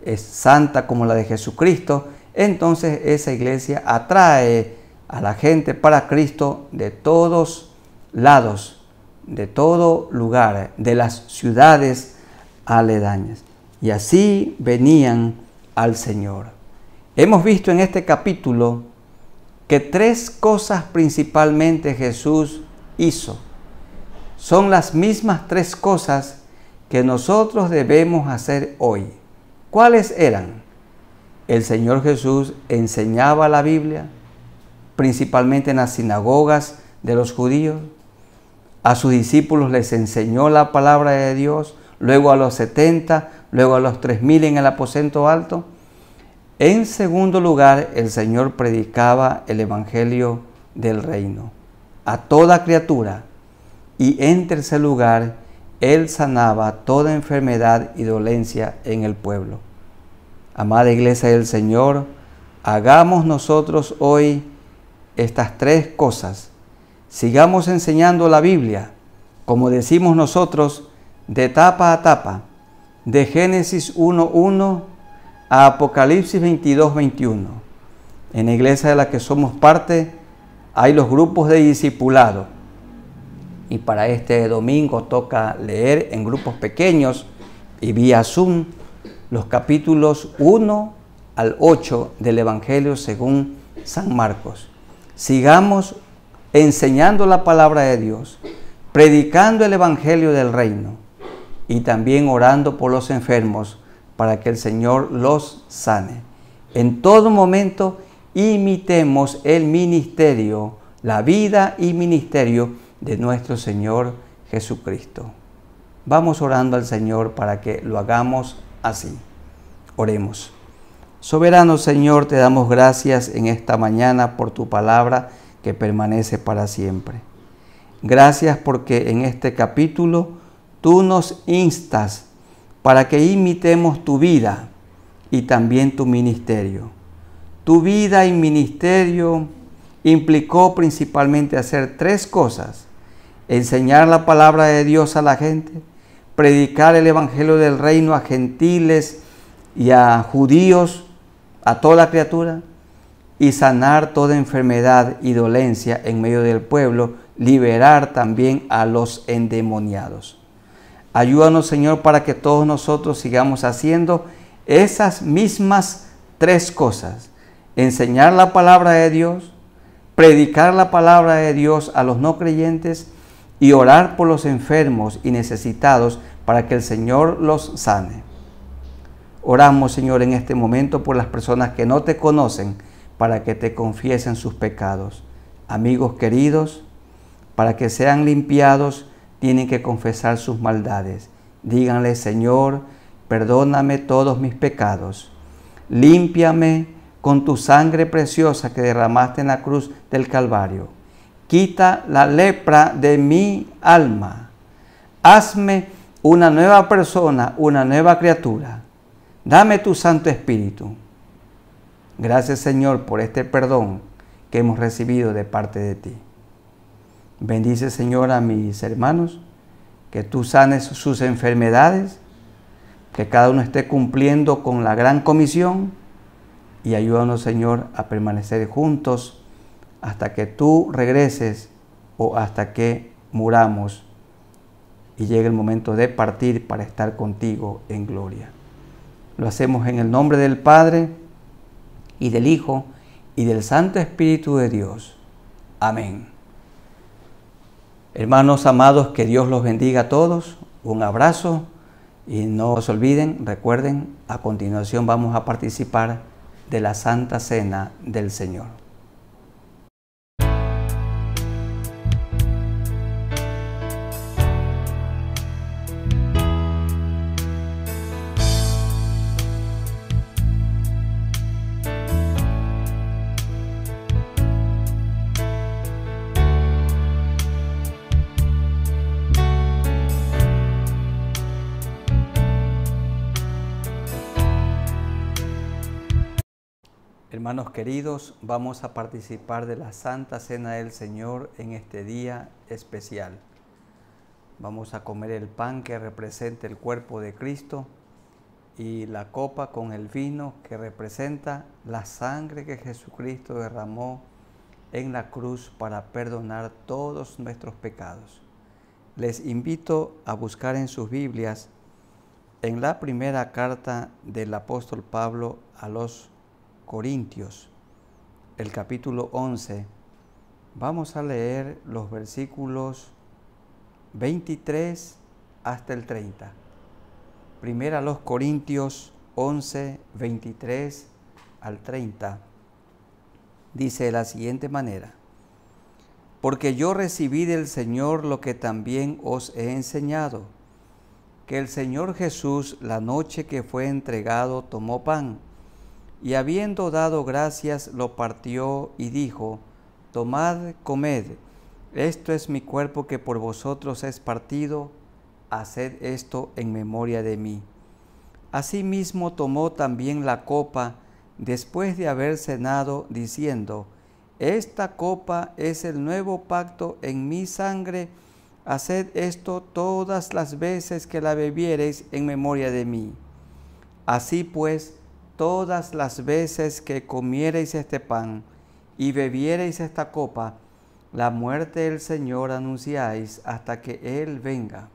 es santa como la de Jesucristo. Entonces esa iglesia atrae a la gente para Cristo de todos lados, de todo lugar, de las ciudades aledañas. Y así venían al Señor. Hemos visto en este capítulo que tres cosas principalmente Jesús hizo. Son las mismas tres cosas que nosotros debemos hacer hoy. ¿Cuáles eran? El Señor Jesús enseñaba la Biblia, principalmente en las sinagogas de los judíos. A sus discípulos les enseñó la palabra de Dios, luego a los 70, luego a los 3000 en el aposento alto. En segundo lugar, el Señor predicaba el Evangelio del reino a toda criatura. Y en tercer lugar, él sanaba toda enfermedad y dolencia en el pueblo. Amada iglesia del Señor, hagamos nosotros hoy estas tres cosas. Sigamos enseñando la Biblia, como decimos nosotros, de tapa a tapa, de Génesis 1.1 a Apocalipsis 22.21. En la iglesia de la que somos parte hay los grupos de discipulado y para este domingo toca leer en grupos pequeños y vía Zoom los capítulos 1 al 8 del Evangelio según San Marcos. Sigamos enseñando la palabra de Dios, predicando el Evangelio del reino y también orando por los enfermos para que el Señor los sane. En todo momento imitemos el ministerio, la vida y ministerio de nuestro Señor Jesucristo. Vamos orando al Señor para que lo hagamos así. Oremos. Soberano Señor, te damos gracias en esta mañana por tu palabra que permanece para siempre. Gracias porque en este capítulo tú nos instas para que imitemos tu vida y también tu ministerio. Tu vida y ministerio implicó principalmente hacer tres cosas enseñar la palabra de Dios a la gente, predicar el Evangelio del reino a gentiles y a judíos, a toda la criatura, y sanar toda enfermedad y dolencia en medio del pueblo, liberar también a los endemoniados. Ayúdanos Señor para que todos nosotros sigamos haciendo esas mismas tres cosas. Enseñar la palabra de Dios, predicar la palabra de Dios a los no creyentes y orar por los enfermos y necesitados para que el Señor los sane. Oramos, Señor, en este momento por las personas que no te conocen, para que te confiesen sus pecados. Amigos queridos, para que sean limpiados, tienen que confesar sus maldades. Díganle, Señor, perdóname todos mis pecados. Límpiame con tu sangre preciosa que derramaste en la cruz del Calvario quita la lepra de mi alma. Hazme una nueva persona, una nueva criatura. Dame tu Santo Espíritu. Gracias Señor por este perdón que hemos recibido de parte de ti. Bendice Señor a mis hermanos, que tú sanes sus enfermedades, que cada uno esté cumpliendo con la gran comisión y ayúdanos Señor a permanecer juntos hasta que tú regreses o hasta que muramos y llegue el momento de partir para estar contigo en gloria. Lo hacemos en el nombre del Padre y del Hijo y del Santo Espíritu de Dios. Amén. Hermanos amados, que Dios los bendiga a todos. Un abrazo y no se olviden, recuerden, a continuación vamos a participar de la Santa Cena del Señor. Hermanos queridos, vamos a participar de la Santa Cena del Señor en este día especial. Vamos a comer el pan que representa el cuerpo de Cristo y la copa con el vino que representa la sangre que Jesucristo derramó en la cruz para perdonar todos nuestros pecados. Les invito a buscar en sus Biblias en la primera carta del apóstol Pablo a los Corintios, el capítulo 11, vamos a leer los versículos 23 hasta el 30. Primera los Corintios 11, 23 al 30. Dice de la siguiente manera, porque yo recibí del Señor lo que también os he enseñado, que el Señor Jesús la noche que fue entregado tomó pan y habiendo dado gracias, lo partió y dijo, Tomad, comed, esto es mi cuerpo que por vosotros es partido, haced esto en memoria de mí. Asimismo tomó también la copa después de haber cenado, diciendo, Esta copa es el nuevo pacto en mi sangre, haced esto todas las veces que la bebiereis en memoria de mí. Así pues, todas las veces que comiereis este pan y bebiereis esta copa, la muerte del Señor anunciáis hasta que Él venga.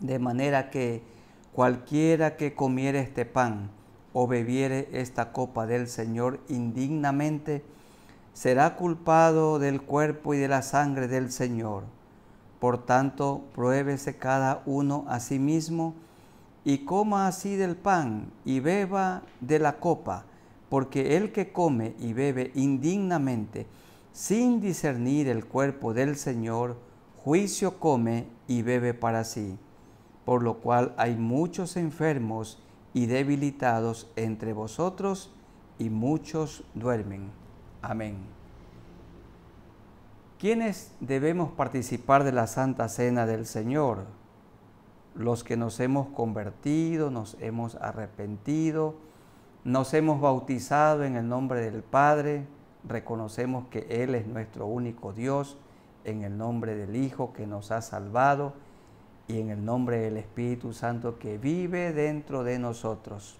De manera que cualquiera que comiere este pan o bebiere esta copa del Señor indignamente, será culpado del cuerpo y de la sangre del Señor. Por tanto, pruébese cada uno a sí mismo, y coma así del pan y beba de la copa, porque el que come y bebe indignamente, sin discernir el cuerpo del Señor, juicio come y bebe para sí, por lo cual hay muchos enfermos y debilitados entre vosotros, y muchos duermen. Amén. ¿Quiénes debemos participar de la Santa Cena del Señor? los que nos hemos convertido, nos hemos arrepentido, nos hemos bautizado en el nombre del Padre, reconocemos que Él es nuestro único Dios, en el nombre del Hijo que nos ha salvado y en el nombre del Espíritu Santo que vive dentro de nosotros.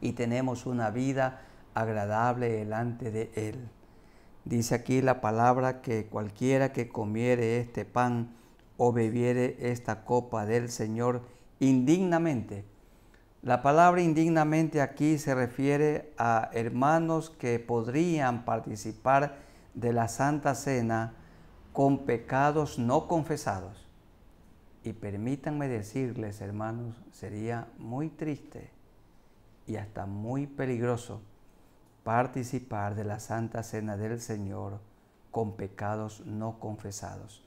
Y tenemos una vida agradable delante de Él. Dice aquí la palabra que cualquiera que comiere este pan, o bebiere esta copa del Señor indignamente. La palabra indignamente aquí se refiere a hermanos que podrían participar de la Santa Cena con pecados no confesados. Y permítanme decirles, hermanos, sería muy triste y hasta muy peligroso participar de la Santa Cena del Señor con pecados no confesados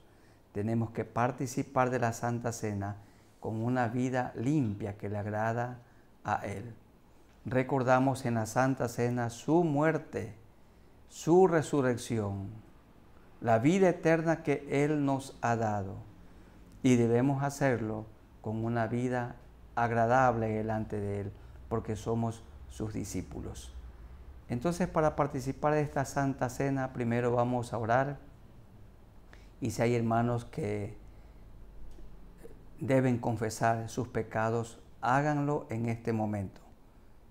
tenemos que participar de la Santa Cena con una vida limpia que le agrada a Él. Recordamos en la Santa Cena su muerte, su resurrección, la vida eterna que Él nos ha dado. Y debemos hacerlo con una vida agradable delante de Él, porque somos sus discípulos. Entonces, para participar de esta Santa Cena, primero vamos a orar y si hay hermanos que deben confesar sus pecados, háganlo en este momento,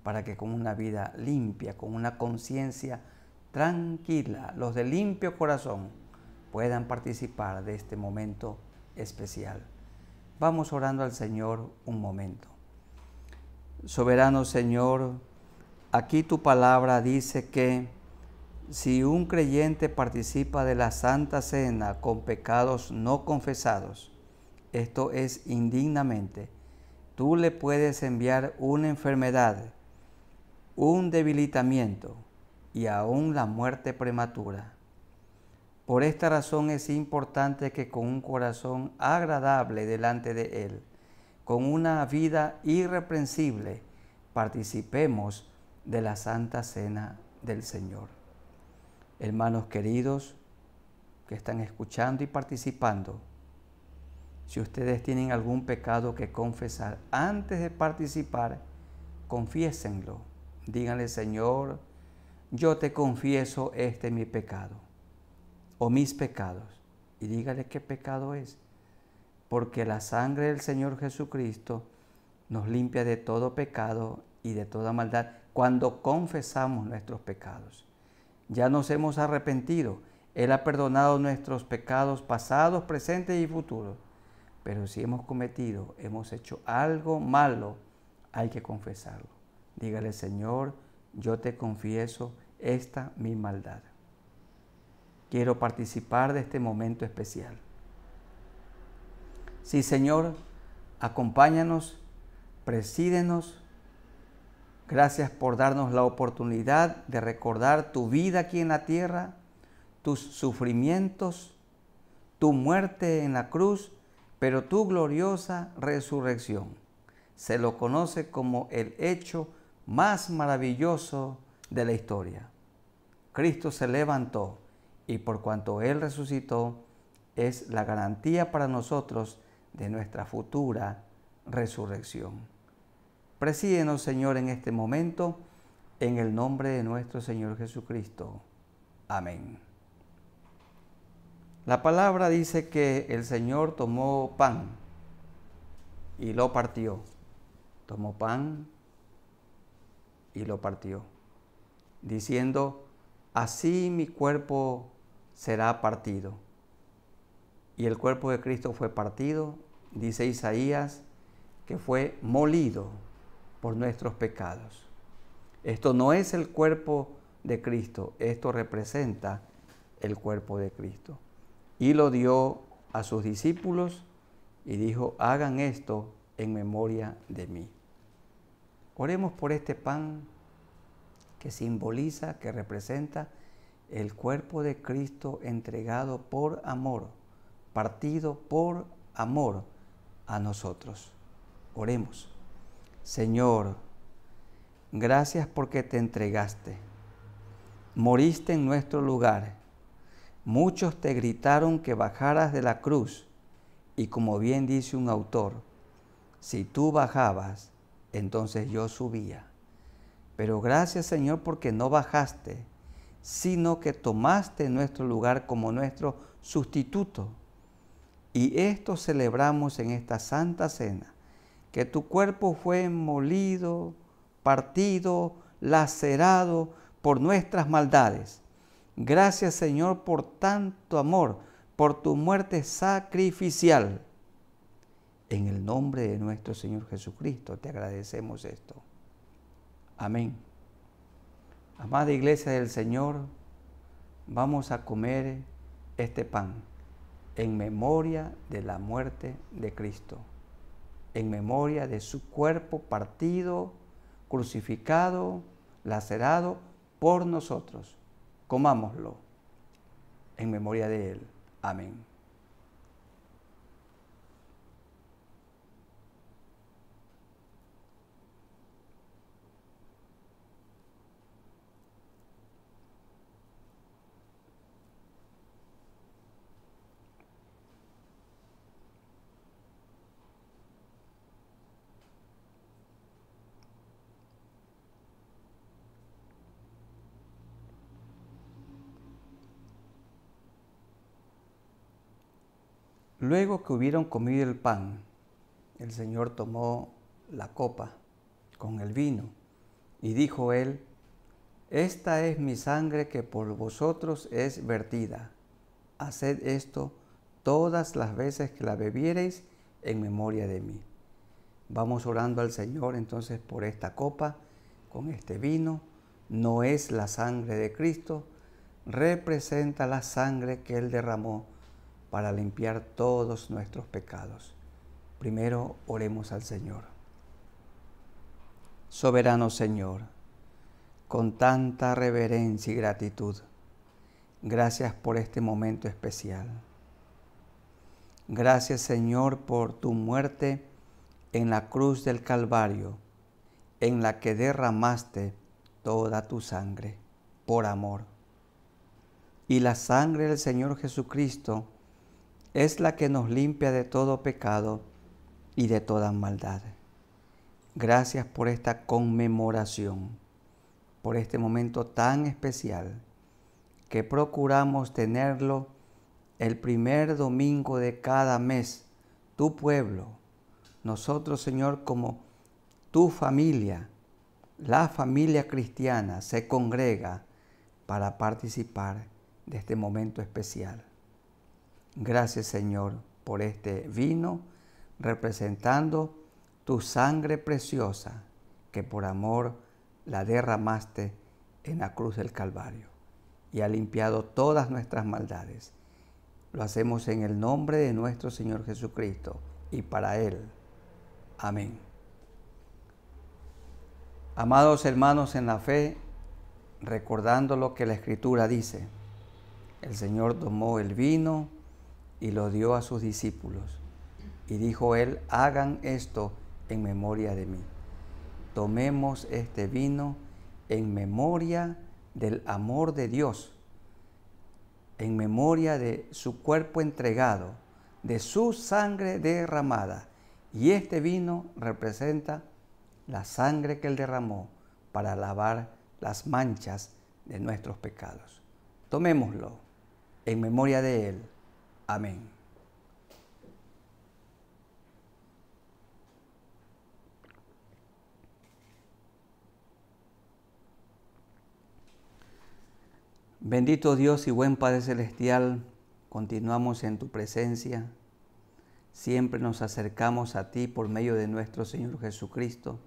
para que con una vida limpia, con una conciencia tranquila, los de limpio corazón puedan participar de este momento especial. Vamos orando al Señor un momento. Soberano Señor, aquí tu palabra dice que si un creyente participa de la Santa Cena con pecados no confesados, esto es indignamente, tú le puedes enviar una enfermedad, un debilitamiento y aún la muerte prematura. Por esta razón es importante que con un corazón agradable delante de Él, con una vida irreprensible, participemos de la Santa Cena del Señor hermanos queridos que están escuchando y participando, si ustedes tienen algún pecado que confesar antes de participar, confiésenlo. Díganle, Señor, yo te confieso este mi pecado o mis pecados. Y dígale qué pecado es. Porque la sangre del Señor Jesucristo nos limpia de todo pecado y de toda maldad cuando confesamos nuestros pecados. Ya nos hemos arrepentido. Él ha perdonado nuestros pecados pasados, presentes y futuros. Pero si hemos cometido, hemos hecho algo malo, hay que confesarlo. Dígale, Señor, yo te confieso esta mi maldad. Quiero participar de este momento especial. Sí, Señor, acompáñanos, presídenos Gracias por darnos la oportunidad de recordar tu vida aquí en la tierra, tus sufrimientos, tu muerte en la cruz, pero tu gloriosa resurrección. Se lo conoce como el hecho más maravilloso de la historia. Cristo se levantó y por cuanto Él resucitó, es la garantía para nosotros de nuestra futura resurrección. Presídenos, Señor, en este momento, en el nombre de nuestro Señor Jesucristo. Amén. La palabra dice que el Señor tomó pan y lo partió. Tomó pan y lo partió, diciendo, así mi cuerpo será partido. Y el cuerpo de Cristo fue partido, dice Isaías, que fue molido por nuestros pecados. Esto no es el cuerpo de Cristo, esto representa el cuerpo de Cristo. Y lo dio a sus discípulos y dijo, hagan esto en memoria de mí. Oremos por este pan que simboliza, que representa el cuerpo de Cristo entregado por amor, partido por amor a nosotros. Oremos. Señor, gracias porque te entregaste. Moriste en nuestro lugar. Muchos te gritaron que bajaras de la cruz y como bien dice un autor, si tú bajabas, entonces yo subía. Pero gracias Señor porque no bajaste, sino que tomaste nuestro lugar como nuestro sustituto. Y esto celebramos en esta santa cena que tu cuerpo fue molido, partido, lacerado por nuestras maldades. Gracias Señor por tanto amor, por tu muerte sacrificial. En el nombre de nuestro Señor Jesucristo te agradecemos esto. Amén. Amada iglesia del Señor, vamos a comer este pan en memoria de la muerte de Cristo en memoria de su cuerpo partido, crucificado, lacerado por nosotros. Comámoslo en memoria de él. Amén. Luego que hubieron comido el pan, el Señor tomó la copa con el vino y dijo él, esta es mi sangre que por vosotros es vertida. Haced esto todas las veces que la bebiereis en memoria de mí. Vamos orando al Señor entonces por esta copa, con este vino. No es la sangre de Cristo, representa la sangre que Él derramó para limpiar todos nuestros pecados. Primero oremos al Señor. Soberano Señor, con tanta reverencia y gratitud, gracias por este momento especial. Gracias Señor por tu muerte en la cruz del Calvario, en la que derramaste toda tu sangre por amor. Y la sangre del Señor Jesucristo, es la que nos limpia de todo pecado y de toda maldad. Gracias por esta conmemoración, por este momento tan especial que procuramos tenerlo el primer domingo de cada mes, tu pueblo, nosotros Señor como tu familia, la familia cristiana se congrega para participar de este momento especial. Gracias Señor por este vino representando tu sangre preciosa que por amor la derramaste en la cruz del Calvario y ha limpiado todas nuestras maldades. Lo hacemos en el nombre de nuestro Señor Jesucristo y para Él. Amén. Amados hermanos en la fe, recordando lo que la Escritura dice, el Señor tomó el vino, y lo dio a sus discípulos. Y dijo él, hagan esto en memoria de mí. Tomemos este vino en memoria del amor de Dios, en memoria de su cuerpo entregado, de su sangre derramada. Y este vino representa la sangre que él derramó para lavar las manchas de nuestros pecados. Tomémoslo en memoria de él. Amén. Bendito Dios y buen Padre Celestial, continuamos en tu presencia. Siempre nos acercamos a ti por medio de nuestro Señor Jesucristo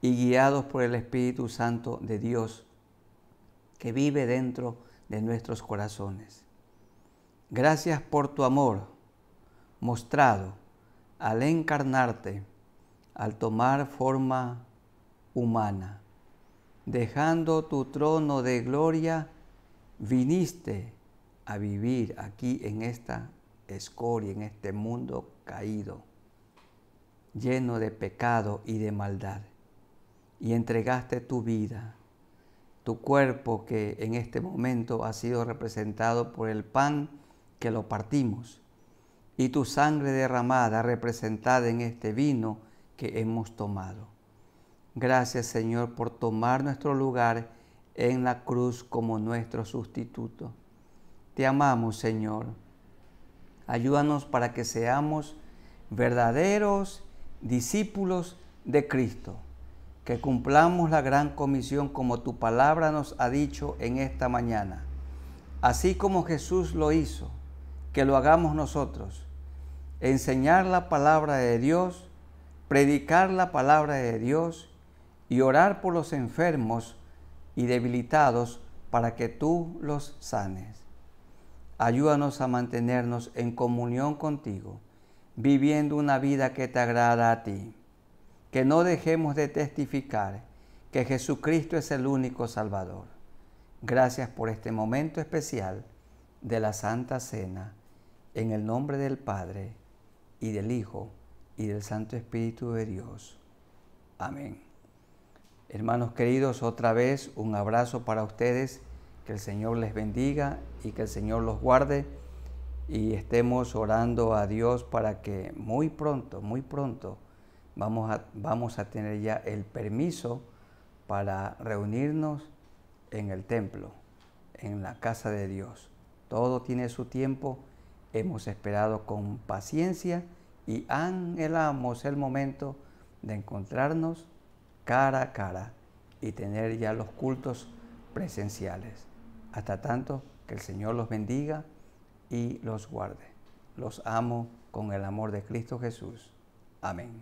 y guiados por el Espíritu Santo de Dios que vive dentro de nuestros corazones. Gracias por tu amor mostrado al encarnarte, al tomar forma humana. Dejando tu trono de gloria, viniste a vivir aquí en esta escoria, en este mundo caído, lleno de pecado y de maldad. Y entregaste tu vida, tu cuerpo que en este momento ha sido representado por el pan, que lo partimos, y tu sangre derramada representada en este vino que hemos tomado. Gracias Señor por tomar nuestro lugar en la cruz como nuestro sustituto. Te amamos Señor. Ayúdanos para que seamos verdaderos discípulos de Cristo, que cumplamos la gran comisión como tu palabra nos ha dicho en esta mañana, así como Jesús lo hizo que lo hagamos nosotros. Enseñar la palabra de Dios, predicar la palabra de Dios y orar por los enfermos y debilitados para que tú los sanes. Ayúdanos a mantenernos en comunión contigo, viviendo una vida que te agrada a ti. Que no dejemos de testificar que Jesucristo es el único Salvador. Gracias por este momento especial de la Santa Cena. En el nombre del Padre, y del Hijo, y del Santo Espíritu de Dios. Amén. Hermanos queridos, otra vez un abrazo para ustedes. Que el Señor les bendiga y que el Señor los guarde. Y estemos orando a Dios para que muy pronto, muy pronto, vamos a, vamos a tener ya el permiso para reunirnos en el templo, en la casa de Dios. Todo tiene su tiempo hemos esperado con paciencia y anhelamos el momento de encontrarnos cara a cara y tener ya los cultos presenciales. Hasta tanto que el Señor los bendiga y los guarde. Los amo con el amor de Cristo Jesús. Amén.